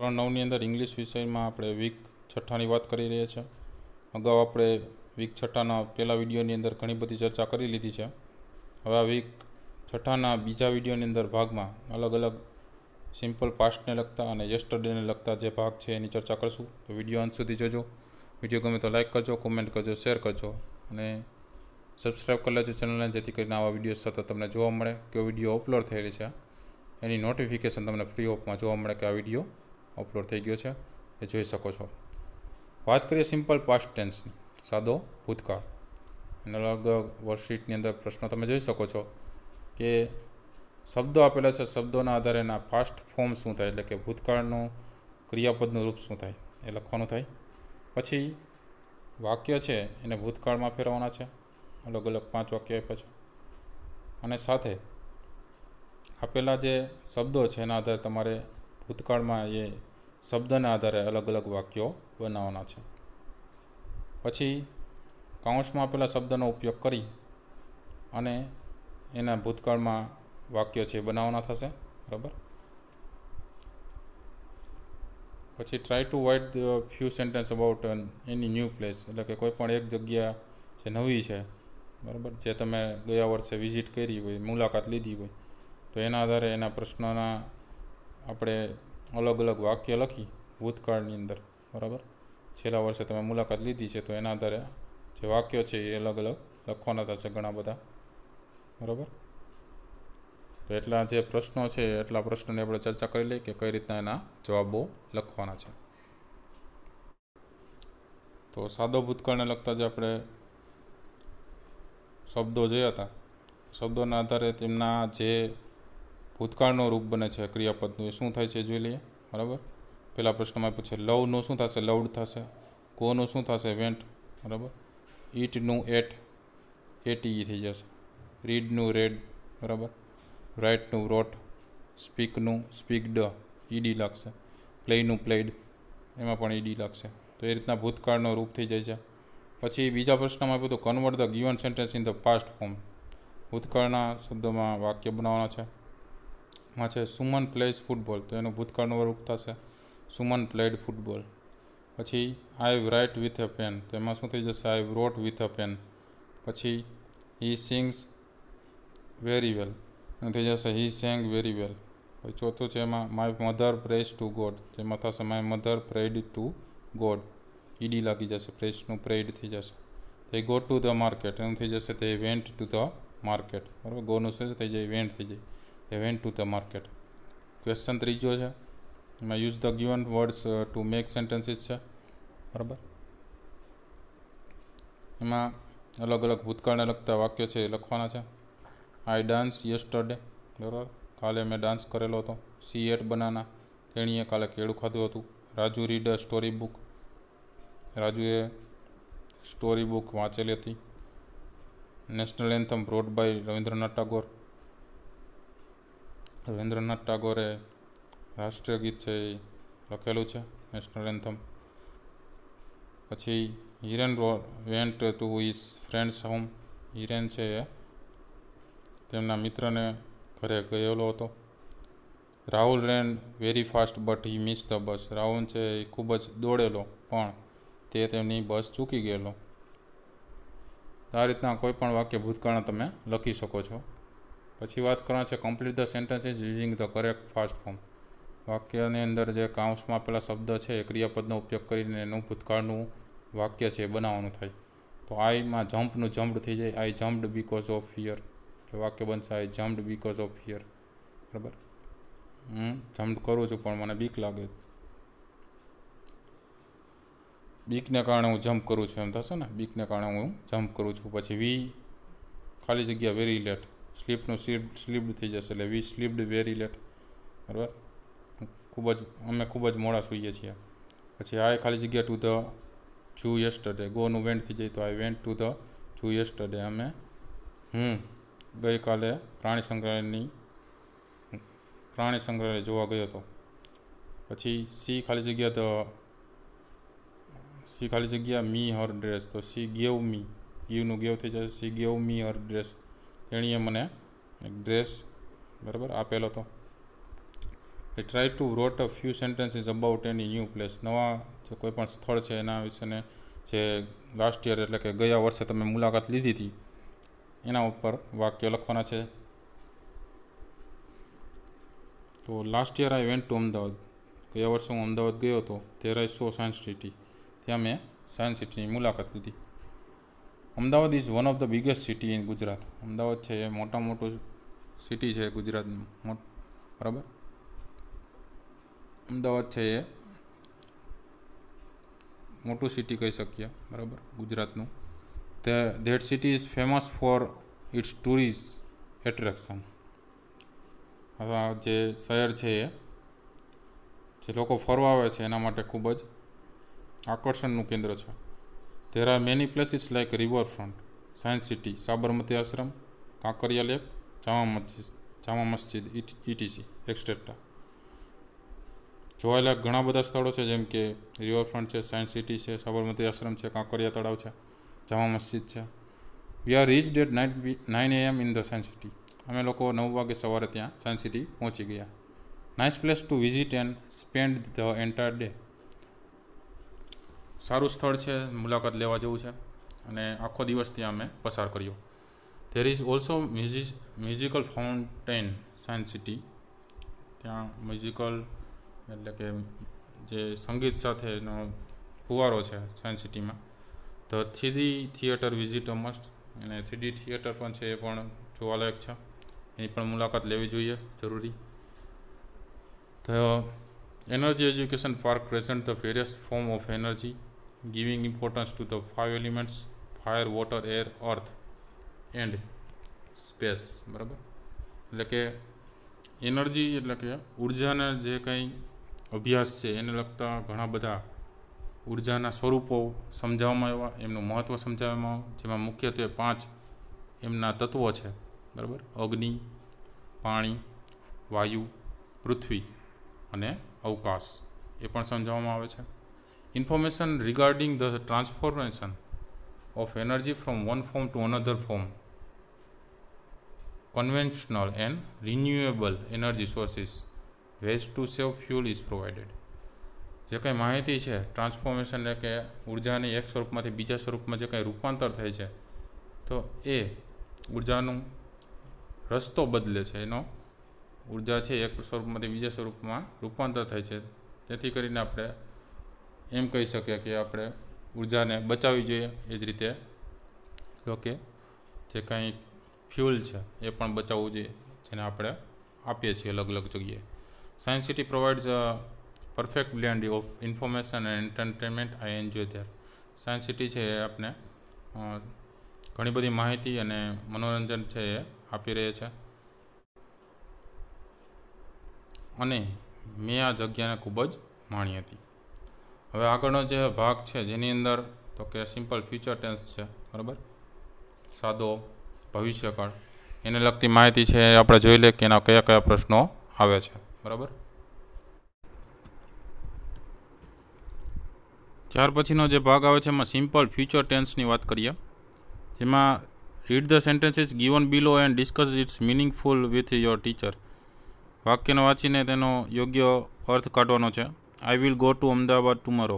ધોરણ નવની અંદર ઇંગ્લિશ વિષયમાં આપણે વીક છઠ્ઠાની વાત કરી રહ્યા છીએ અગાઉ આપણે વીક છઠ્ઠાના પહેલા વિડીયોની અંદર ઘણી બધી ચર્ચા કરી લીધી છે હવે આ વીક છઠ્ઠાના બીજા વિડીયોની અંદર ભાગમાં અલગ અલગ સિમ્પલ પાસ્ટને લગતા અને યસ્ટરડેને લગતા જે ભાગ છે એની ચર્ચા કરશું તો વિડીયો અંત સુધી જોજો વિડીયો ગમે તો લાઇક કરજો કોમેન્ટ કરજો શેર કરજો અને સબસ્ક્રાઈબ કરી લેજો ચેનલને જેથી કરીને આવા વિડીયો સતત તમને જોવા મળે કે વિડીયો અપલોડ થયેલી છે એની નોટિફિકેશન તમને ફ્રી ઓફમાં જોવા મળે કે આ વિડીયો અપલોડ થઈ ગયો છે એ જોઈ શકો છો વાત કરીએ સિમ્પલ પાસ્ટ ટેન્સની સાદો ભૂતકાળ અને અલગ વર્કશીટની અંદર પ્રશ્નો તમે જોઈ શકો છો કે શબ્દો આપેલા છે શબ્દોના આધારે એના ફાસ્ટ ફોર્મ શું થાય એટલે કે ભૂતકાળનું ક્રિયાપદનું રૂપ શું થાય એ લખવાનું થાય પછી વાક્ય છે એને ભૂતકાળમાં ફેરવવાના છે અલગ અલગ પાંચ વાક્ય પછી અને સાથે આપેલા જે શબ્દો છે એના આધારે તમારે ભૂતકાળમાં એ શબ્દના આધારે અલગ અલગ વાક્યો બનાવવાના છે પછી કાઉન્સમાં આપેલા શબ્દનો ઉપયોગ કરી અને એના ભૂતકાળમાં વાક્યો છે બનાવવાના થશે બરાબર પછી try to write few sentence about any new place એટલે કે કોઈ પણ એક જગ્યા જે નવી છે બરાબર જે તમે ગયા વર્ષે વિઝિટ કરી હોય મુલાકાત લીધી હોય તો એના આધારે એના પ્રશ્નના આપણે અલગ અલગ વાક્ય લખી ભૂતકાળની અંદર બરાબર છેલ્લા વર્ષે તમે મુલાકાત લીધી છે તો એના આધારે જે વાક્યો છે એ અલગ અલગ લખવાના થશે ઘણા બધા બરાબર તો એટલા જે પ્રશ્નો છે એટલા પ્રશ્નોની આપણે ચર્ચા કરી લઈએ કે કઈ રીતના એના જવાબો લખવાના છે તો સાદો ભૂતકાળને લગતા જે આપણે શબ્દો જે હતા શબ્દોના આધારે તેમના જે ભૂતકાળનો રૂપ બને છે ક્રિયાપદનું એ શું થાય છે જોઈ લઈએ બરાબર પહેલા પ્રશ્નમાં પૂછે લવનું શું થશે લવડ થશે કોનું શું થશે વેન્ટ બરાબર ઈટનું એટ એટી થઈ જશે રીડનું રેડ બરાબર રાઇટનું રોટ સ્પીકનું સ્પીકડ ઈડી લાગશે પ્લેનું પ્લેડ એમાં પણ ઈડી લાગશે તો એ રીતના ભૂતકાળનો રૂપ થઈ જાય છે પછી બીજા પ્રશ્નમાં આપ્યું તો convert the given sentence in the past form ભૂતકાળના શબ્દોમાં વાક્ય બનાવવાના છે માં છે સુમન પ્લેસ ફૂટબોલ તો એનું ભૂતકાળનું વર્ગ થશે સુમન પ્લેડ ફૂટબોલ પછી I write with a pen તો એમાં શું થઈ જશે આઈ રોટ વિથ અ પેન પછી હી સિંગ્સ વેરી વેલ એનું થઈ જશે હી સેંગ વેરી વેલ પછી ચોથું છે એમાં my mother prays to God જેમાં થશે my mother prayed to God ED લાગી જશે પ્રેસનું પ્રેડ થઈ જશે તે ગો ટુ ધ માર્કેટ એનું થઈ જશે તે વેન્ટ ટુ ધ માર્કેટ બરાબર ગોનું શું થઈ જાય વેન્ટ થઈ જાય they went to the market question ત્રીજો છે એમાં use the given words to make sentences છે બરાબર એમાં અલગ અલગ ભૂતકાળને લગતા વાક્યો છે એ લખવાના છે આઈ ડાન્સ યસ્ટરડે બરાબર કાલે મેં ડાન્સ કરેલો હતો સી એટ બનાના તેણીએ કાલે કેળું ખાધું હતું Raju read a story book રાજુએ સ્ટોરી બુક વાંચેલી હતી national anthem wrote by Rabindranath Tagore Rabindranath ટાગોરે રાષ્ટ્રીય ગીત છે એ લખેલું છે નેશનલ એન્થમ પછી Hiren went to his friend's home Hiren છે એ તેમના મિત્રને ઘરે ગયેલો હતો Rahul ran very fast but he miss the bus Rahul છે એ ખૂબ જ દોડેલો પણ તે તેમની બસ ચૂકી ગયેલો આ રીતના કોઈ પણ વાક્ય ભૂતકાળના તમે લખી શકો છો પછી વાત કરવાનું છે complete the sentences using the correct past form વાક્યની અંદર જે કાઉન્સમાં પેલા શબ્દ છે એ ક્રિયાપદનો ઉપયોગ કરીને એનું ભૂતકાળનું વાક્ય છે એ બનાવવાનું થાય તો આઈમાં જમ્પનું જમ્પડ થઈ જાય I jumped because of fear વાક્ય બનશે I jumped because of fear બરાબર હું જમ્પ કરું છું પણ મને બીક લાગે છે બીકને કારણે હું જમ્પ કરું છું એમ થશે ને બીકને કારણે હું જમ્પ કરું છું પછી વી ખાલી જગ્યા વેરી લેટ સ્લીપનું સ્લીપ સ્લીપ્ડ થઈ જશે એટલે વી સ્લીપ્ડ વેરી લેટ બરાબર ખૂબ જ અમે ખૂબ જ મોડા સૂઈએ છીએ પછી આ ખાલી જગ્યા ટુ ધ જુ યસ્ટરડે ગોનું વેન્ટ થઈ જાય તો I went to the zoo yesterday અમે હું ગઈકાલે પ્રાણી સંગ્રહાલયની પ્રાણી સંગ્રહાલય જોવા ગયો હતો પછી સી ખાલી જગ્યા ધ સી ખાલી જગ્યા મી હર ડ્રેસ તો સી ગેવ મી ગીવનું ગેવ થઈ જશે she gave me her dress એણીએ મને એક ડ્રેસ બરાબર આપેલો હતો એ try to wrote a few sentences about any new place નવા જે કોઈ પણ સ્થળ છે એના વિશેને જે લાસ્ટ યર એટલે કે ગયા વર્ષે તમે મુલાકાત લીધી હતી એના ઉપર વાક્ય લખવાના છે તો last year I went to Ahmedabad ગયા વર્ષે હું અમદાવાદ ગયો હતો તેર આઈ સો સાયન્સ સિટી ત્યાં મેં સાયન્સ સિટીની મુલાકાત લીધી Ahmedabad is one of the biggest city in Gujarat Ahmedabad છે એ મોટા મોટું સિટી છે ગુજરાતનું બરાબર અમદાવાદ છે એ મોટું સિટી કહી શકીએ બરાબર ગુજરાતનું તે that city is famous for its tourist attraction હવે જે શહેર છે એ જે લોકો ફરવા આવે છે એના માટે ખૂબ જ આકર્ષણનું કેન્દ્ર છે There are many places like riverfront, Science City, Sabarmati Ashram, Kakariya Lake, Jama Masjid, Jama Masjid e e etc. etc. જોવાયેલા ઘણા બધા સ્થળો છે જેમ કે રિવરફ્રન્ટ છે સાયન્સ સિટી છે સાબરમતી આશ્રમ છે કાંકરિયા તળાવ છે જામા મસ્જિદ છે we are reached at night nine AM in the science city અમે લોકો નવ વાગે સવારે ત્યાં સાયન્સ સિટી પહોંચી ગયા nice place to visit and spend the entire day સારું સ્થળ છે મુલાકાત લેવા જેવું છે અને આખો દિવસ ત્યાં અમે પસાર કર્યો there is also music musical fountain science city ત્યાં મ્યુઝિકલ એટલે કે જે સંગીત સાથેનો ફુવારો છે સાયન્સ સિટીમાં the three D theatre visit must અને થ્રીડી થિયેટર પણ છે એ પણ જોવાલાયક છે એની પણ મુલાકાત લેવી જોઈએ જરૂરી the energy education park present the various form of energy giving importance to the five elements fire water air earth and space બરાબર એટલે કે એનર્જી એટલે કે ઉર્જાના જે કંઈ અભ્યાસ છે એને લગતા ઘણા બધા ઉર્જાના સ્વરૂપો સમજાવવામાં આવ્યા એમનું મહત્ત્વ સમજાવવામાં આવ્યું જેમાં મુખ્યત્વે પાંચ એમના તત્વો છે બરાબર અગ્નિ પાણી વાયુ પૃથ્વી અને અવકાશ એ પણ સમજાવવામાં આવે છે information regarding the transformation of energy from one form to another form conventional and renewable energy sources ways to save fuel is provided જે કંઈ માહિતી છે ટ્રાન્સફોર્મેશન એટલે કે ઉર્જાની એક સ્વરૂપમાંથી બીજા સ્વરૂપમાં જે કંઈ રૂપાંતર થાય છે તો એ ઉર્જાનું રસ્તો બદલે છે એનો ઉર્જા છે એક સ્વરૂપમાંથી બીજા સ્વરૂપમાં રૂપાંતર થાય છે તેથી કરીને આપણે એમ કહી શકીએ કે આપણે ઉર્જાને બચાવવી જોઈએ એ જ રીતે જો કે જે કંઈ ફ્યુલ છે એ પણ બચાવવું જોઈએ જેને આપણે આપીએ છીએ અલગ અલગ જગ્યાએ science city provides perfect blend of information and entertainment I enjoy there science city છે એ આપને ઘણી બધી માહિતી અને મનોરંજન છે એ આપી રહે છે અને મેં આ જગ્યાને ખૂબ જ માણી હતી હવે આગળનો જે ભાગ છે જેની અંદર તો કે સિમ્પલ ફ્યુચર ટેન્સ છે બરાબર સાદો ભવિષ્યકાળ એને લગતી માહિતી છે આપણે જોઈ લઈએ કે એના કયા કયા પ્રશ્નો આવે છે બરાબર ત્યાર પછીનો જે ભાગ આવે છે એમાં સિમ્પલ ફ્યુચર ટેન્સની વાત કરીએ જેમાં read the sentences given below and discuss its meaningful with your teacher વાક્યને વાંચીને તેનો યોગ્ય અર્થ કાઢવાનો છે I will go to Ahmedabad tomorrow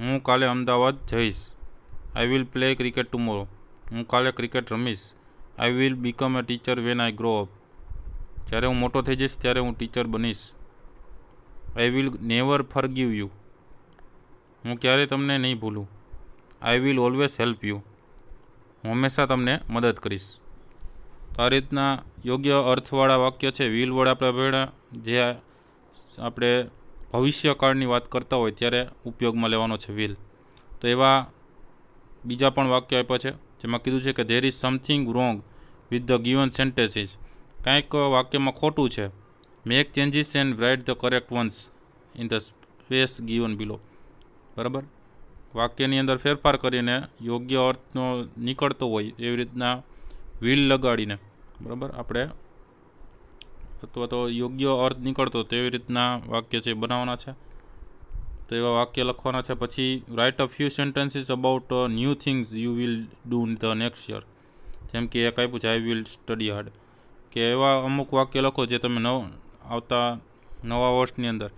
હું કાલે અમદાવાદ જઈશ I will play cricket tomorrow હું કાલે ક્રિકેટ રમીશ I will become a teacher when I grow up જ્યારે હું મોટો થઈ જઈશ ત્યારે હું ટીચર બનીશ I will never forgive you હું ક્યારેય તમને નહીં ભૂલું I will always help you હું હંમેશા તમને મદદ કરીશ તો આ રીતના યોગ્ય અર્થવાળા વાક્ય છે વિલ વડ આપણે જે આપણે ભવિષ્યકાળની વાત કરતા હોય ત્યારે ઉપયોગમાં લેવાનો છે વિલ તો એવા બીજા પણ વાક્યો આપ્યા છે જેમાં કીધું છે કે there is something wrong with the given sentences કાંઈક વાક્યમાં ખોટું છે make changes and write the correct ones in the space given below બરાબર વાક્યની અંદર ફેરફાર કરીને યોગ્ય અર્થનો નીકળતો હોય એવી રીતના વ્હીલ લગાડીને બરાબર આપણે અથવા તો યોગ્ય અર્થ નીકળતો તેવી રીતના વાક્ય છે બનાવવાના છે તો એવા વાક્ય લખવાના છે પછી write a few sentences about new things you will do in the next year જેમ કે એક આપ્યું છે આઈ વિલ સ્ટડી હાર્ડ કે એવા અમુક વાક્ય લખો જે તમે નવ આવતા નવા વર્ષની અંદર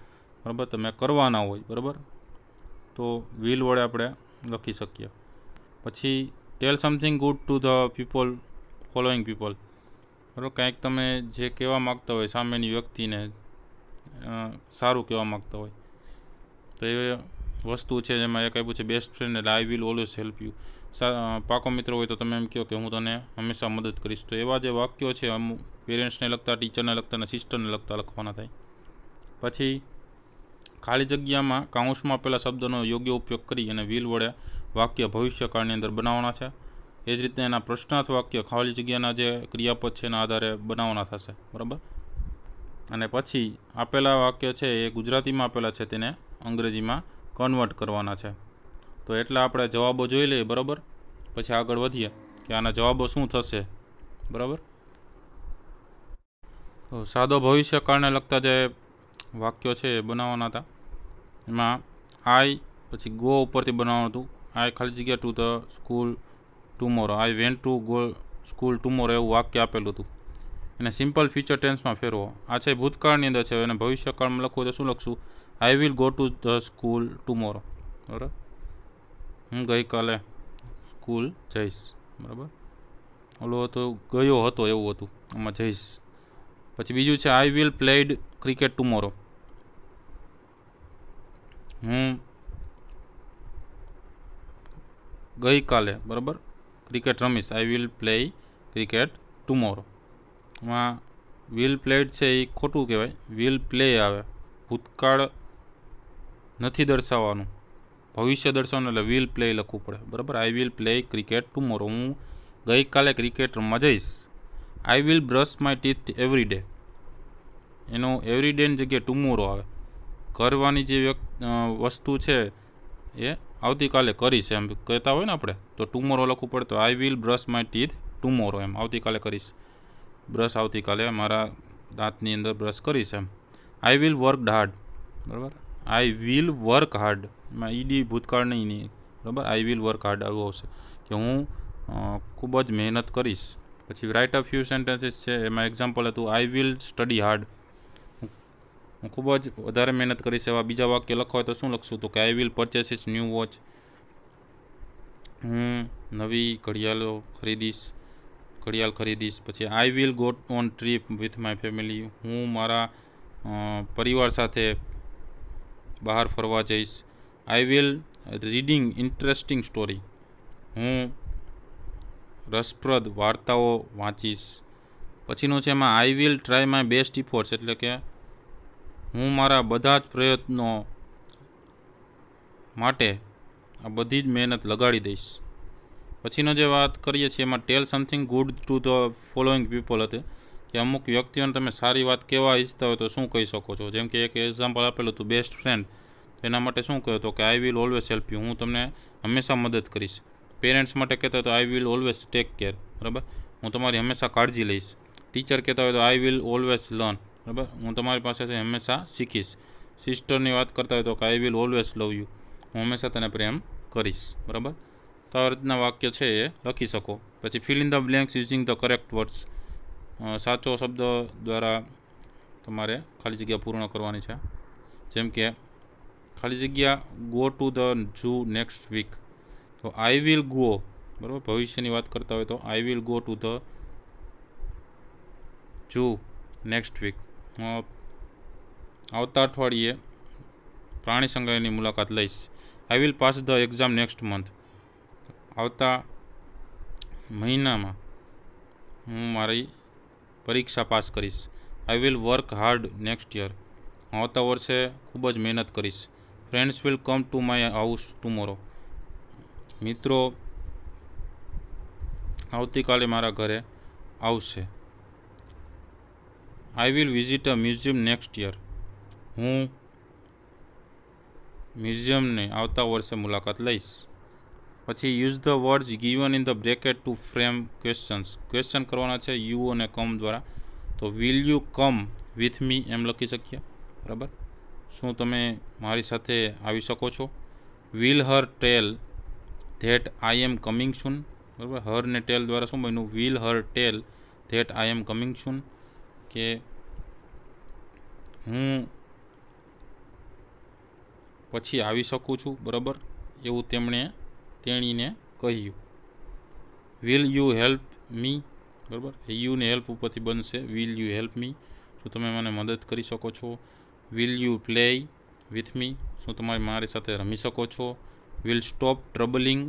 બરાબર તમે કરવાના હોય બરાબર તો વિલ વડે આપણે લખી શકીએ પછી tell something good to the people following people બરાબર કાંઈક તમે જે કહેવા માગતા હોય સામેની વ્યક્તિને સારું કહેવા માગતા હોય તો એ વસ્તુ છે જેમાં એક આપ્યું છે બેસ્ટ ફ્રેન્ડ એટલે I will always help you પાકો મિત્ર હોય તો તમે એમ કહો કે હું તને હંમેશા મદદ કરીશ તો એવા જે વાક્યો છે અમુક પેરેન્ટ્સને લગતા ટીચરને લગતા અને સિસ્ટરને લગતા લખવાના થાય પછી ખાલી જગ્યામાં કાઉન્સમાં પેલા શબ્દનો યોગ્ય ઉપયોગ કરી અને વિલ વડે વાક્ય ભવિષ્યકાળની અંદર બનાવવાના છે એ જ રીતે એના પ્રશ્નાર્થ વાક્ય ખાલી જગ્યાના જે ક્રિયાપદ છે એના આધારે બનાવવાના થશે બરાબર અને પછી આપેલા વાક્ય છે એ ગુજરાતીમાં આપેલા છે તેને અંગ્રેજીમાં કન્વર્ટ કરવાના છે તો એટલા આપણે જવાબો જોઈ લઈએ બરાબર પછી આગળ વધીએ કે આના જવાબો શું થશે બરાબર તો સાદો ભવિષ્યકાળને લગતા જે વાક્યો છે એ બનાવવાના હતા એમાં આઈ પછી ગો ઉપરથી બનાવવાનું હતું આઈ ખાલી જગ્યા to the school tomorrow I went to go school tomorrow એવું વાક્ય આપેલું હતું એને સિમ્પલ ફ્યુચર ટેન્સમાં ફેરવો આ છે ભૂતકાળની અંદર છે અને ભવિષ્યકાળમાં લખવું તો શું લખશું I will go to the school tomorrow બરાબર હું ગઈકાલે સ્કૂલ જઈશ બરાબર ઓલો હતો ગયો હતો એવું હતું આમાં જઈશ પછી બીજું છે I will played cricket tomorrow હું ગઈકાલે બરાબર ક્રિકેટ રમીશ I will play cricket tomorrow એમાં વિલ પ્લેડ છે એ ખોટું કહેવાય વિલ પ્લે આવે ભૂતકાળ નથી દર્શાવવાનું ભવિષ્ય દર્શાવવાનું એટલે વિલ પ્લે લખવું પડે બરાબર I will play cricket tomorrow હું ગઈકાલે ક્રિકેટ રમવા જઈશ I will brush my teeth every day every ડેની જગ્યાએ ટુમોરો આવે કરવાની જે વસ્તુ છે એ આવતીકાલે કરીશ એમ કહેતા હોય ને આપણે તો ટુમોરો લખવું પડે તો I will brush my teeth tomorrow એમ આવતીકાલે કરીશ બ્રશ આવતીકાલે મારા દાંતની અંદર બ્રશ કરીશ એમ આઈ વિલ વર્ક હાર્ડ બરાબર આઈ વિલ વર્ક હાર્ડ એમાં ઈડી ભૂતકાળ નહીં નહીં બરાબર આઈ વિલ વર્ક હાર્ડ આવું આવશે કે હું ખૂબ જ મહેનત કરીશ પછી રાઇટ અ ફ્યુ સેન્ટેન્સીસ છે એમાં એક્ઝામ્પલ હતું આઈ વિલ સ્ટડી હાર્ડ હું ખૂબ જ વધારે મહેનત કરીશ એવા બીજા વાક્ય લખો હોય તો શું લખશું તો કે I will purchase is new watch હું નવી ઘડિયાળો ખરીદીશ ઘડિયાળ ખરીદીશ પછી I will go on trip with my family હું મારા પરિવાર સાથે બહાર ફરવા જઈશ I will reading interesting story હું રસપ્રદ વાર્તાઓ વાંચીશ પછીનું છે એમાં I will try my best efforts એટલે કે હું મારા બધા જ પ્રયત્નો માટે આ બધી જ મહેનત લગાડી દઈશ પછીનો જે વાત કરીએ છીએ એમાં tell something good to the following people હતી કે અમુક વ્યક્તિઓને તમે સારી વાત કહેવા ઈચ્છતા હોય તો શું કહી શકો છો જેમ કે એક એક્ઝામ્પલ આપેલું હતું બેસ્ટ ફ્રેન્ડ એના માટે શું કહ્યું તો કે I will always help you હું તમને હંમેશા મદદ કરીશ પેરેન્ટ્સ માટે કહેતા હોય તો I will always take care બરાબર હું તમારી હંમેશા કાળજી લઈશ ટીચર કહેતા હોય તો આઈ વિલ ઓલવેઝ લર્ન બરાબર હું તમારી પાસેથી હંમેશા શીખીશ સિસ્ટરની વાત કરતા હોય તો કે I will always love you હું હંમેશા તને પ્રેમ કરીશ બરાબર તો આ રીતના વાક્ય છે એ લખી શકો પછી fill in the blanks using the correct words સાચો શબ્દ દ્વારા તમારે ખાલી જગ્યા પૂર્ણ કરવાની છે જેમ કે ખાલી જગ્યા go to the zoo next week તો આઈ વિલ ગો બરાબર ભવિષ્યની વાત કરતા હોય તો I will go to the zoo next week આવતા અઠવાડિયે પ્રાણી સંગ્રહાલયની મુલાકાત લઈશ I will pass the exam next month આવતા મહિનામાં હું મારી પરીક્ષા પાસ કરીશ I will work hard next year આવતા વર્ષે ખૂબ જ મહેનત કરીશ friends will come to my house tomorrow મિત્રો આવતીકાલે મારા ઘરે આવશે I will visit a museum next year. હું મ્યુઝિયમ ને આવતા વર્ષે મુલાકાત લઈશ. પછી use the words given in the bracket to frame questions. Question કરવાનું છે યુ ઓન એ કમ દ્વારા તો will you come with me એમ લખી શક게요. બરાબર? શું તમે મારી સાથે આવી શકો છો? Will her tell that I am coming soon બરાબર? હર ને ટેલ દ્વારા શું બન્યું will her tell that I am coming soon કે હું પછી આવી શકું છું બરાબર એવું તેમણે તેણીને કહ્યું વિલ યુ હેલ્પ મી બરાબર યુને હેલ્પ ઉપરથી બનશે વિલ યુ હેલ્પ મી શું તમે મને મદદ કરી શકો છો will you play with me શું તમે મારી સાથે રમી શકો છો will stop troubling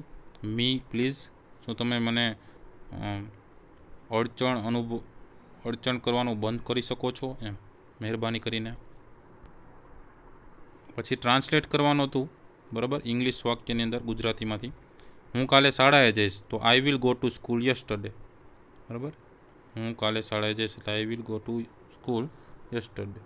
me please શું તમે મને અડચણ અનુભવ અર્જન કરવાનું બંધ કરી શકો છો એમ મહેરબાની કરીને પછી ટ્રાન્સલેટ કરવાનું હતું બરાબર ઇંગ્લિશ વાક્ય ની અંદર ગુજરાતીમાંથી હું કાલે સાડે જઈશ તો I will go to school yesterday બરાબર હું કાલે સાડે જઈશ તો I will go to school yesterday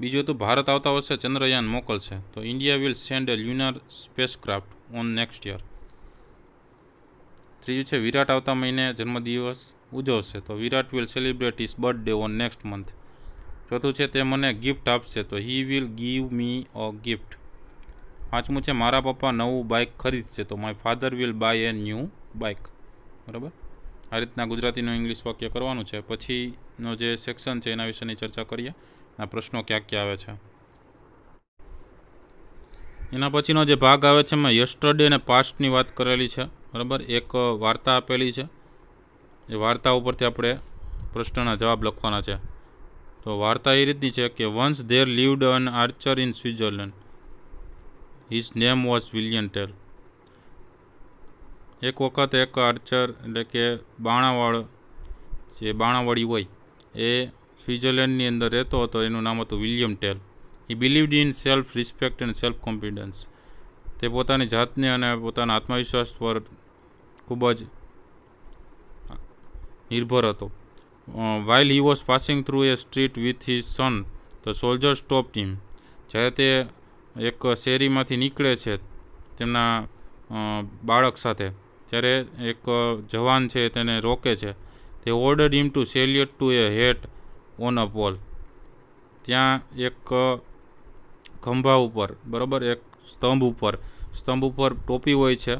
બીજો તો ભારત આવતા વર્ષે ચંદ્રયાન મોકલશે તો India will send a lunar spacecraft on next year ત્રીજું છે વિરાટ આવતા મહિને જન્મદિવસ ઉજવશે તો Virat will celebrate is birthday on next month ચોથું છે તે મને ગિફ્ટ આપશે તો he will give me a gift પાંચમું છે મારા પપ્પા નવું બાઇક ખરીદશે તો my father will buy a new bike બરાબર આ રીતના ગુજરાતીનું ઇંગ્લિશ વાક્ય કરવાનું છે પછીનો જે સેક્શન છે એના વિશેની ચર્ચા કરીએ આ પ્રશ્નો ક્યાં ક્યાં આવે છે એના પછીનો જે ભાગ આવે છે એમાં યસ્ટરડે અને પાસ્ટની વાત કરેલી છે બરાબર એક વાર્તા આપેલી છે એ વાર્તા ઉપરથી આપણે પ્રશ્નના જવાબ લખવાના છે તો વાર્તા એ રીતની છે કે once there lived an archer in Switzerland his name was William Tell એક વખત એક આર્ચર એટલે કે બાણાવાળો જે બાણાવાળી હોય એ સ્વિટ્ઝરલેન્ડની અંદર રહેતો હતો એનું નામ હતું William Tell he believed in self respect and self confidence તે પોતાની જાતને અને પોતાના આત્મવિશ્વાસ પર ખૂબ જ નિર્ભર હતો while he was passing through a street with his son the soldier stop team જ્યારે તે એક શેરીમાંથી નીકળે છે તેમના બાળક સાથે ત્યારે એક જવાન છે તેને રોકે છે તે order him to salute to a hat on a pole ત્યાં એક ખંભા ઉપર બરાબર એક સ્તંભ ઉપર સ્તંભ ઉપર ટોપી હોય છે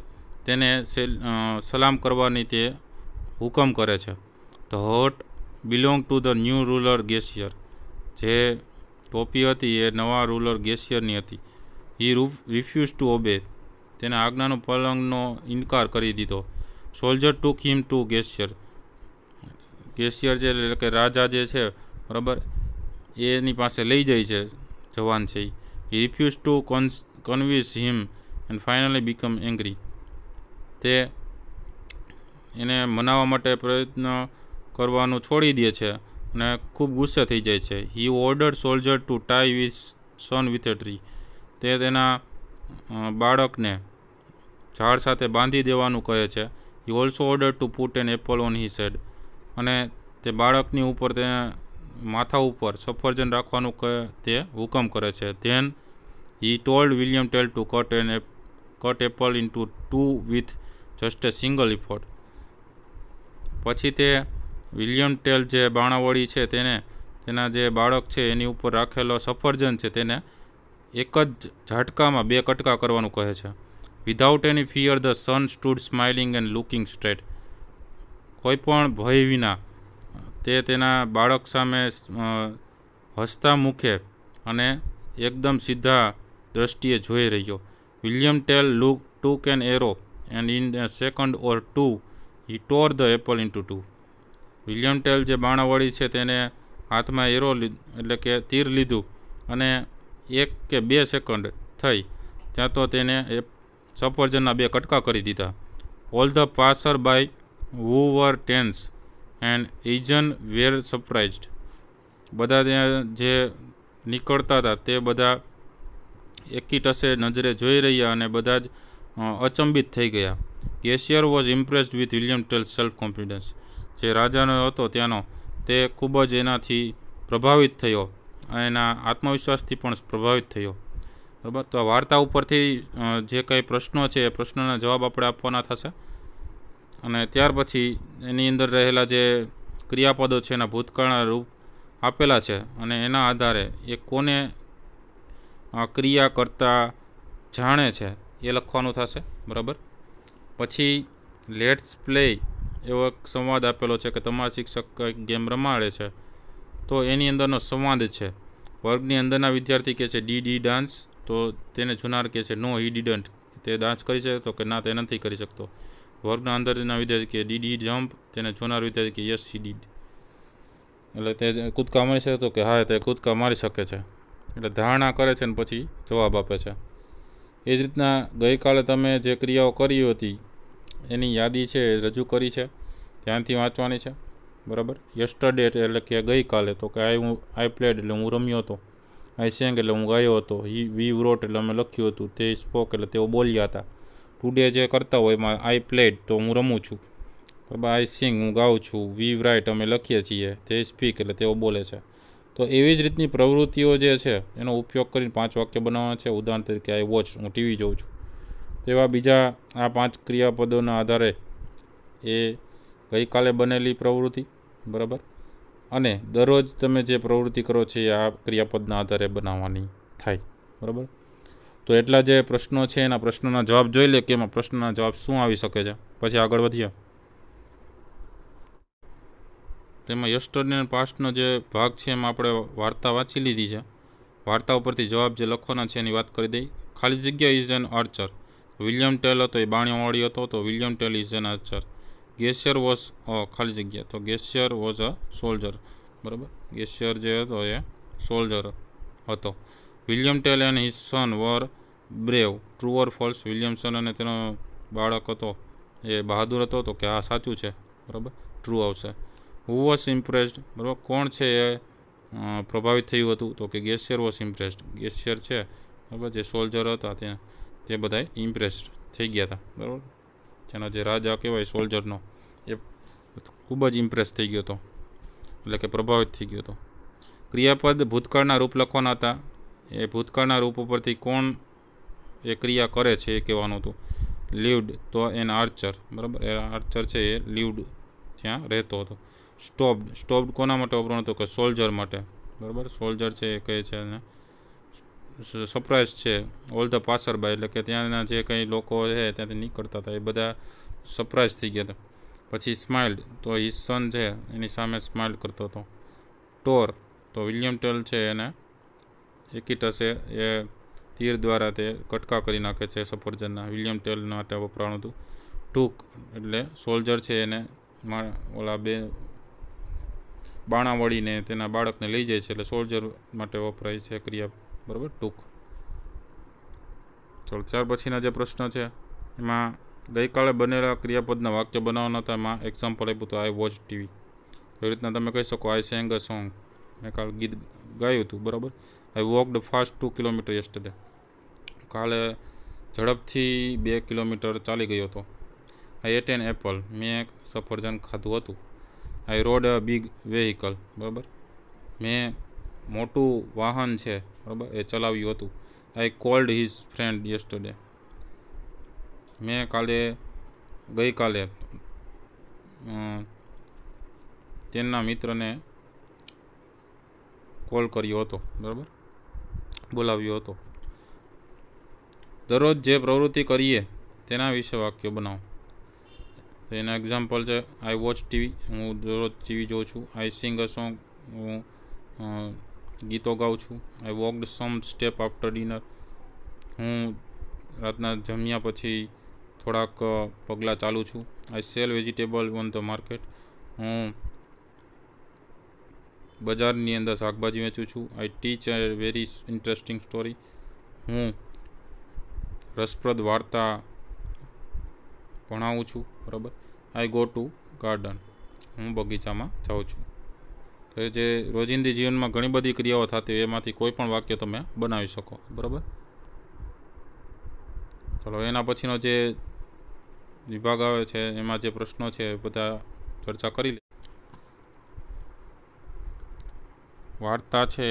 તેને સલામ કરવાની તે હુકમ કરે છે the hot belong to the new ruler Gessler જે ટોપી હતી એ નવા રૂલર ગેશિયરની હતી હી રિફ્યુઝ ટુ ઓબે તેને આજ્ઞાનો પલંગનો ઇનકાર કરી દીધો સોલ્જર ટુક હિમ ટુ ગેશિયર ગેશિયર જે એટલે કે રાજા જે છે બરાબર એની પાસે લઈ જાય છે જવાન છે એ He refused to convince him and finally become angry. તે એને મનાવવા માટે પ્રયત્ન કરવાનું છોડી દે છે અને ખૂબ ગુસ્સે થઈ જાય છે he order soldier to tie with son with a tree તે તેના બાળકને ઝાડ સાથે બાંધી દેવાનું કહે છે he also order to put an apple on his head અને તે બાળકની ઉપર તેને માથા ઉપર સફરજન રાખવાનું કે તે હુકમ કરે છે then he told William Tell to cut an cut apple into two with just a single effort પછી તે વિલિયમ ટેલ જે બાણાવળી છે તેને તેના જે બાળક છે એની ઉપર રાખેલો સફરજન છે તેને એક જ ઝાટકામાં બે કટકા કરવાનું કહે છે without any fear the son stood smiling and looking straight કોઈ પણ ભય વિના તે તેના બાળક સામે હસતા મુખે અને એકદમ સીધા દ્રષ્ટિએ જોઈ રહ્યો William Tell look to can arrow and in second or two he tore the apple into two William Tell જે બાણાવળી છે તેને હાથમાં એરો એટલે કે તીર લીધું અને એક કે બે સેકન્ડ થઈ ત્યાં તો તેને એ સફરજનના બે કટકા કરી દીધા all the passer by who were tense and ઇઝન વેર સરપ્રાઇઝડ બધા ત્યાં જે નીકળતા હતા તે બધા એકીટસે નજરે જોઈ રહ્યા અને બધા જ અચંબિત થઈ ગયા Gessler was impressed with William Tell self confidence જે રાજાનો હતો ત્યાંનો તે ખૂબ જ એનાથી પ્રભાવિત થયો એના આત્મવિશ્વાસથી પણ પ્રભાવિત થયો બરાબર તો વાર્તા ઉપરથી જે કંઈ પ્રશ્નો છે એ પ્રશ્નોના જવાબ આપણે આપવાના થશે અને ત્યાર પછી એની અંદર રહેલા જે ક્રિયાપદો છે એના ભૂતકાળના રૂપ આપેલા છે અને એના આધારે એ કોને ક્રિયા કરતા જાણે છે એ લખવાનું થશે બરાબર પછી લેટ્સ પ્લે એવો સંવાદ આપેલો છે કે તમારા શિક્ષક કંઈક ગેમ રમાડે છે તો એની અંદરનો સંવાદ છે વર્ગની અંદરના વિદ્યાર્થી કહે છે ડી ડી ડાન્સ તો તેને જુનાર કહે છે નો હી ડીડન્ટ તે ડાન્સ કરી શકે તો કે ના તે નથી કરી શકતો વર્ગના અંદરના વિદ્યાર્થી કે ડીડી જમ્પ તેને જોનાર વિદ્યાર્થી કે યસ સી ડીડ એટલે તે કૂદકા મારી શકે તો કે હા તે કૂદકા મારી શકે છે એટલે ધારણા કરે છે ને પછી જવાબ આપે છે એ જ રીતના ગઈકાલે તમે જે ક્રિયાઓ કરી હતી એની યાદી છે રજૂ કરી છે ત્યાંથી વાંચવાની છે બરાબર યસ્ટરડે એટલે કે ગઈકાલે તો કે આઈ હું આઈ પ્લેડ એટલે હું રમ્યો હતો આઈ સેંગ એટલે હું ગાયો હતો હી વી રોટ એટલે અમે લખ્યું હતું તે સ્પોક એટલે તેઓ બોલ્યા હતા ટુડે જે કરતા હોય એમાં આઈ પ્લેડ તો હું રમું છું બરાબર આઈ સિંગ હું ગાઉં છું વી રાઇટ અમે લખીએ છીએ તે સ્પીક એટલે તેઓ બોલે છે તો એવી જ રીતની પ્રવૃત્તિઓ જે છે એનો ઉપયોગ કરીને પાંચ વાક્ય બનાવવાના છે ઉદાહરણ તરીકે આઈ વોચ હું ટીવી જોઉં છું તેવા બીજા આ પાંચ ક્રિયાપદોના આધારે એ ગઈકાલે બનેલી પ્રવૃત્તિ બરાબર અને દરરોજ તમે જે પ્રવૃત્તિ કરો છો એ આ ક્રિયાપદના આધારે બનાવવાની થાય બરાબર તો એટલા જે પ્રશ્નો છે એના પ્રશ્નોના જવાબ જોઈ લે કે એમાં પ્રશ્નના જવાબ શું આવી શકે છે પછી આગળ વધીએ તેમાં યસ્ટરડે પાસ્ટનો જે ભાગ છે એમાં આપણે વાર્તા વાંચી લીધી છે વાર્તા ઉપરથી જવાબ જે લખવાના છે એની વાત કરી દઈ ખાલી જગ્યા is an archer William Tell હતો એ બાણીવાળી હતો તો William Tell is an archer Gessler was ખાલી જગ્યા તો ગેશિયર વોઝ અ સોલ્જર બરાબર ગેશિયર જે હતો એ સોલ્જર હતો William Tell and his son were brave true or false Williamson અને તેનો બાળક હતો એ બહાદુર હતો તો કે આ સાચું છે બરાબર ટ્રુ આવશે હુ વોઝ ઇમ્પ્રેસ્ડ બરાબર કોણ છે એ પ્રભાવિત થયું હતું તો કે ગેશિયર વોઝ ઇમ્પ્રેસ્ડ ગેશિયર છે બરાબર જે સોલ્જર હતા ત્યાં તે બધા ઇમ્પ્રેસ્ડ થઈ ગયા હતા બરાબર જેનો જે રાજા કહેવાય સોલ્જરનો એ ખૂબ જ ઇમ્પ્રેસ થઈ ગયો હતો એટલે કે પ્રભાવિત થઈ ગયો હતો ક્રિયાપદ ભૂતકાળના રૂપ લખવાના હતા એ ભૂતકાળના રૂપ ઉપરથી કોણ એ ક્રિયા કરે છે એ કહેવાનું હતું લીવડ તો એન આર્ચર બરાબર એ આર્ચર છે એ લીવડ ત્યાં રહેતો હતો સ્ટોપ્ડ સ્ટોપ્ડ કોના માટે વપરાણ હતું કે સોલ્જર માટે બરાબર સોલ્જર છે એ કહે છે એને સરપ્રાઇઝ છે ઓલ ધ પાસર બાય એટલે કે ત્યાંના જે કંઈ લોકો છે ત્યાંથી નીકળતા હતા એ બધા સરપ્રાઇઝ થઈ ગયા હતા પછી સ્માઇલ્ડ તો હિસ સન છે એની સામે સ્માઇલ કરતો હતો ટોર તો વિલિયમ ટેલ છે એને એ કીટસ છે એ તીર દ્વારા તે કટકા કરી નાખે છે સફરજનના વિલિયમ ટેલ માટે વપરાણું હતું ટૂંક એટલે સોલ્જર છે એને ઓલા બે બાણા વળીને તેના બાળકને લઈ જાય છે એટલે સોલ્જર માટે વપરાય છે ક્રિયા બરાબર ટૂંક ચાલો ત્યાર પછીના જે પ્રશ્ન છે એમાં ગઈકાલે બનેલા ક્રિયાપદના વાક્ય બનાવવાના હતા એમાં એક્ઝામ્પલ આપ્યું હતું આઈ વોચ ટીવી એવી રીતના તમે કહી શકો આઈ સેંગ અ સોંગ મેં કાલ ગીત ગાયું હતું બરાબર I walked fast two kilometre yesterday કાલે ઝડપથી બે કિલોમીટર ચાલી ગયો હતો આઈ એટેન એપલ મેં એક સફરજન ખાધું હતું I rode a big vehicle બરાબર મેં મોટું વાહન છે બરાબર એ ચલાવ્યું હતું I called his friend yesterday મેં કાલે ગઈકાલે તેમના મિત્રને કોલ કર્યો હતો બરાબર બોલાવ્યો હતો દરરોજ જે પ્રવૃત્તિ કરીએ તેના વિશે વાક્ય બનાવો તો એના એક્ઝામ્પલ છે આઈ વોચ ટીવી હું દરરોજ ટીવી જોઉં છું આઈ સિંગ અ સોંગ હું ગીતો ગાઉં છું I walked some step after dinner હું રાતના જમ્યા પછી થોડાક પગલાં ચાલું છું I sell vegetable on the market હું બજારની અંદર શાકભાજી વેચું છું I teach a very interesting story હું રસપ્રદ વાર્તા ભણાવું છું બરાબર આઈ ગો ટુ ગાર્ડન હું બગીચામાં જાઉં છું તો જે રોજિંદી જીવનમાં ઘણી બધી ક્રિયાઓ થતી હોય એમાંથી કોઈ પણ વાક્ય તમે બનાવી શકો બરાબર ચાલો એના પછીનો જે વિભાગ આવે છે એમાં જે પ્રશ્નો છે બધા ચર્ચા કરી લે વાર્તા છે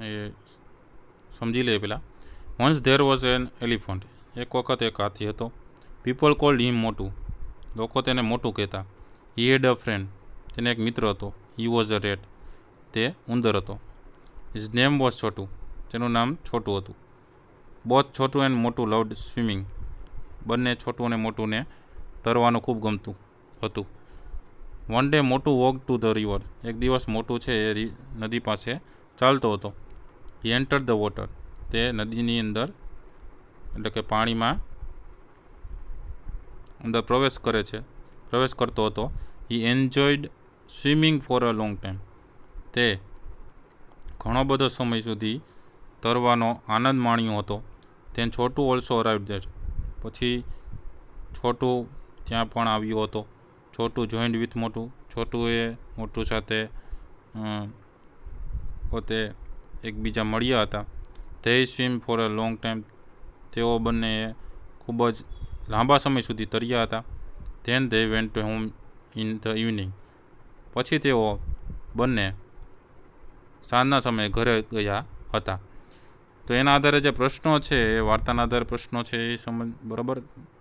એ સમજી લે પેલા once there was an elephant એક વખત એક હાથી હતો પીપલ કોલ્ડ હિમ મોટું લોકો તેને મોટું કહેતા હી હેડ અ ફ્રેન્ડ તેને એક મિત્ર હતો હી વોઝ અ રેટ તે ઉંદર હતો ઇઝ નેમ વોઝ છોટું તેનું નામ છોટું હતું both Chhotu and Motu loved swimming બંને છોટું અને મોટુંને તરવાનું ખૂબ ગમતું હતું one day Motu walk to the river એક દિવસ મોટું છે એ નદી પાસે ચાલતો હતો હી એન્ટર ધ વોટર તે નદીની અંદર એટલે કે પાણીમાં અંદર પ્રવેશ કરે છે પ્રવેશ કરતો હતો he enjoyed swimming for a long time તે ઘણો બધો સમય સુધી તરવાનો આનંદ માણ્યો હતો તેન છોટું ઓલ્સો અરાઈવ દેટ પછી છોટું ત્યાં પણ આવ્યો હતો છોટું જોઈન્ટ વિથ મોટું છોટું એ મોટું સાથે પોતે એકબીજા મળ્યા હતા they swim for a long time તેઓ બંને ખૂબ જ લાંબા સમય સુધી તર્યા હતા then they went to home in the evening પછી તેઓ બંને સાંજના સમયે ઘરે ગયા હતા તો એના આધારે જે પ્રશ્નો છે એ વાર્તાના આધારે પ્રશ્નો છે એ સમજ બરાબર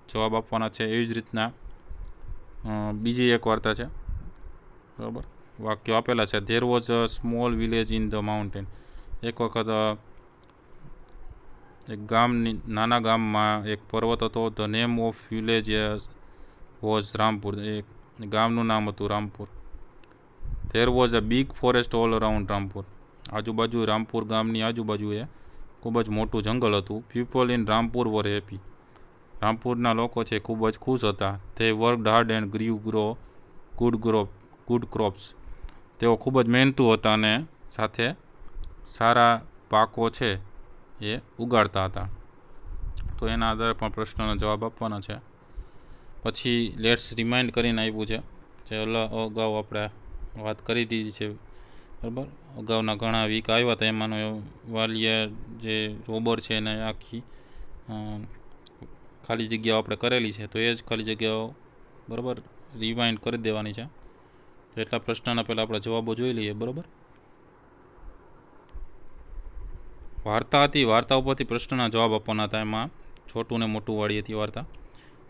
જવાબ આપવાના છે એવી જ રીતના બીજી એક વાર્તા છે બરાબર વાક્યો આપેલા છે there was a small village in the mountain એક વખત એક ગામની નાના ગામમાં એક પર્વત હતો the name of village was Rampur એ ગામનું નામ હતું Rampur there was a big forest all around Rampur આજુબાજુ રામપુર ગામની આજુબાજુ એ ખૂબ જ મોટું જંગલ હતું people in Rampur were happy રામપુરના લોકો છે ખૂબ જ ખુશ હતા તે work hard and grieve grow good grow good crops તેઓ ખૂબ જ મહેનતુ હતા અને સાથે સારા પાકો છે એ ઉગાડતા હતા તો એના આધારે પણ પ્રશ્નનો જવાબ આપવાનો છે પછી લેટ્સ રિમાઇન્ડ કરીને આવ્યું છે જે અગાઉ આપણે વાત કરી દીધી છે બરાબર અગાઉના ઘણા વીક આવ્યા હતા એમાંનો વાલીએ જે રોબર છે એને આખી ખાલી જગ્યાઓ આપણે કરેલી છે તો એ જ ખાલી જગ્યાઓ બરાબર રિમાઇન્ડ કરી દેવાની છે તો એટલા પ્રશ્નના પહેલાં આપણે જવાબો જોઈ લઈએ બરાબર વાર્તા હતી વાર્તા ઉપરથી પ્રશ્નના જવાબ આપવાના હતા એમાં છોટું ને મોટું વાળી હતી વાર્તા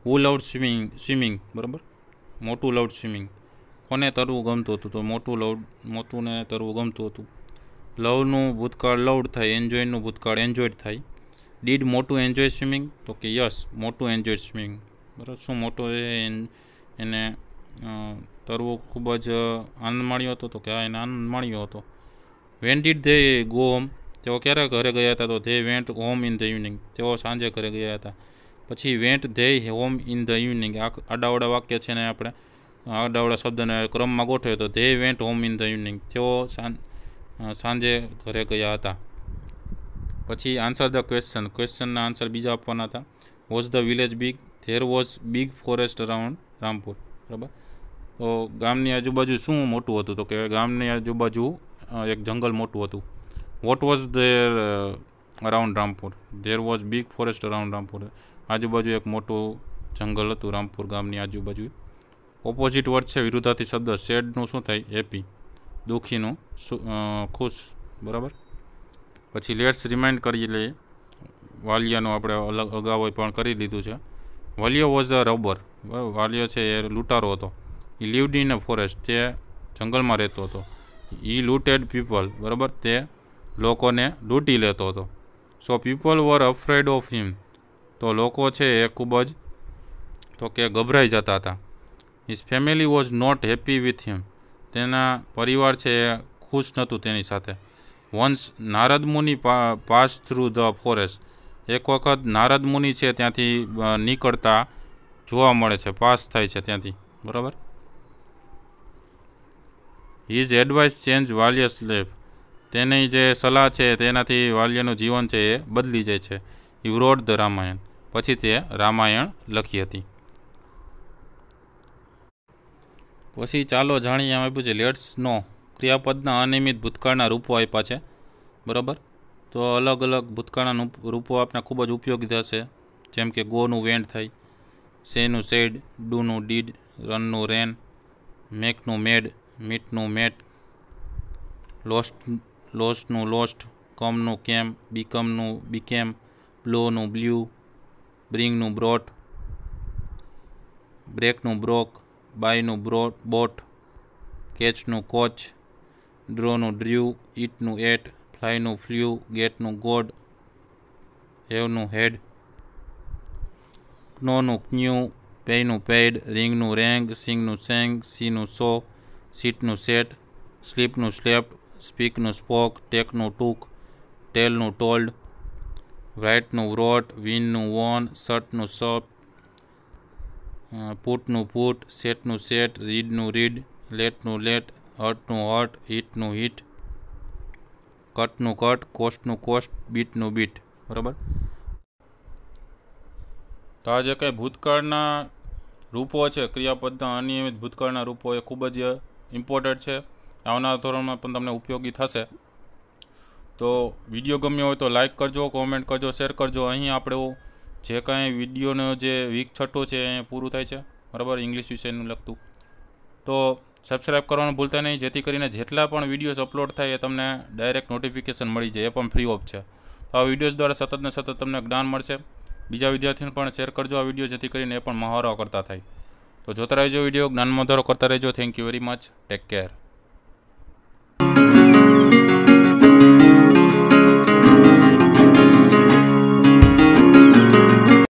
હુ લવડ સ્વિમિંગ સ્વિમિંગ બરાબર મોટું લાઉડ સ્વિમિંગ કોને તરવું ગમતું હતું તો મોટું લવડ ને તરવું ગમતું હતું લવનું ભૂતકાળ લવડ થાય એન્જોયનું ભૂતકાળ એન્જોયડ થાય ડીડ મોટું એન્જોય સ્વિમિંગ તો કે યસ મોટું એન્જોય સ્વિમિંગ બરાબર શું મોટો એને તરવું ખૂબ જ આનંદ માણ્યો હતો તો કે આ એને આનંદ માણ્યો હતો when did they go home તેઓ ક્યારે ઘરે ગયા હતા તો they went home in the evening તેઓ સાંજે ઘરે ગયા હતા પછી went they home in the evening આ અડાવડા વાક્ય છે ને આપણે આડાવડા શબ્દને ક્રમમાં ગોઠવ્યો તો they went home in the evening તેઓ સાંજે ઘરે ગયા હતા પછી આન્સર ધ ક્વેશ્ચન ક્વેશ્ચનના આન્સર બીજા આપવાના હતા was the village big there was big forest around Rampur બરાબર તો ગામની આજુબાજુ શું મોટું હતું તો કે ગામની આજુબાજુ એક જંગલ મોટું હતું what was there around Rampur there was big forest around Rampur આજુબાજુ એક મોટું જંગલ હતું રામપુર ગામની આજુબાજુ ઓપોઝિટ વર્ડ છે વિરુદ્ધાથી શબ્દ શેડનું શું થાય હેપી દુઃખીનું શું ખુશ બરાબર પછી લેટ્સ રીમાઇન્ડ કરઈએ લે વાલિયો નો આપણે અલગ અગાઉ પણ કરી લીધું છે વાલિયો વોઝ અ રબર વાલિયો છે એ લૂટારો હતો ઈ લિવડ ઇન અ ફોરેસ્ટ છે જંગલ માં રહેતો હતો ઈ લૂટેડ પીપલ બરાબર તે લોકો ને ડૂટી લેતો હતો so people were afraid of him તો લોકો છે એ ખૂબ જ તો કે ગભરાઈ જાતા હતા his family was not happy with him તેના પરિવાર છે ખુશ નહોતું તેની સાથે વંશ નારદ મુનિ પાસ થ્રુ ધ ફોરેસ્ટ એક વખત નારદ મુનિ છે ત્યાંથી નીકળતા જોવા મળે છે પાસ થાય છે ત્યાંથી બરાબર his advice change Valia's life તેની જે સલાહ છે તેનાથી વાલ્યનું જીવન છે એ બદલી જાય છે યુ રોડ ધ રામાયણ પછી તે રામાયણ લખી હતી પછી ચાલો જાણીએ આમ આપ્યું છે લેટ્સ નો ક્રિયાપદના અનિયમિત ભૂતકાળના રૂપો આપ્યા છે બરાબર તો અલગ અલગ ભૂતકાળના રૂપો આપના ખૂબ જ ઉપયોગી થશે જેમ કે ગોનું વેન્ડ થઈ સેનું સેડ ડૂનું ડીડ રનનું રેન મેકનું મેડ મીટનું મેટ લોસ્ટ લોસ્ટનું લોસ્ટ કમનું કેમ બીકમનું બીકેમ બ્લોનું બ્લ્યુ બ્રિંગનું બ્રોટ બ્રેકનું બ્રોક બાયનું બ્રો બોટ કેચનું કોચ ડ્રોનું ડ્ર્યુ ઇટનું એટ ફ્લાયનું ફ્લ્યુ ગેટનું ગોડ હેવનું હેડ ક્નોનું ક્ન્યુ પેનું પેડ રિંગનું રેંગ સિંગનું સેંગ સીનું સો સીટનું સેટ સ્લીપનું સ્લેપ સ્પીકનું સ્પોક ટેકનું ટૂંક ટેલનું ટોલ્ડ વ્રાઇટનું રોટ વિનનું વોન શર્ટનું શપ પૂટનું પૂટ સેટનું સેટ રીડનું રીડ લેટનું લેટ હટનું હટ હિટનું હિટ કટનું કટ કોસ્ટનું કોસ્ટ બીટનું બીટ બરાબર તો આ જે કંઈ ભૂતકાળના રૂપો છે ક્રિયાપદના અનિયમિત ભૂતકાળના રૂપો એ ખૂબ જ ઇમ્પોર્ટન્ટ છે આવનારા ધોરણમાં પણ તમને ઉપયોગી થશે તો વિડીયો ગમ્યો હોય તો લાઇક કરજો કોમેન્ટ કરજો શેર કરજો અહીં આપણે જે કાંઈ વિડીયોનો જે વીક છઠ્ઠો છે એ પૂરું થાય છે બરાબર ઇંગ્લિશ વિષયનું લગતું તો સબસ્ક્રાઇબ કરવાનું ભૂલતા નહીં જેથી કરીને જેટલા પણ વિડીયોઝ અપલોડ થાય એ તમને ડાયરેક્ટ નોટિફિકેશન મળી જાય એ પણ ફ્રી ઓફ છે તો આ વિડીયોઝ દ્વારા સતત ને સતત તમને જ્ઞાન મળશે બીજા વિદ્યાર્થીઓને પણ શેર કરજો આ વિડીયો જેથી કરીને એ પણ મહારો કરતા થાય તો જોતા રહેજો વિડીયો જ્ઞાનમાં વધારો કરતા રહેજો thank you very much take care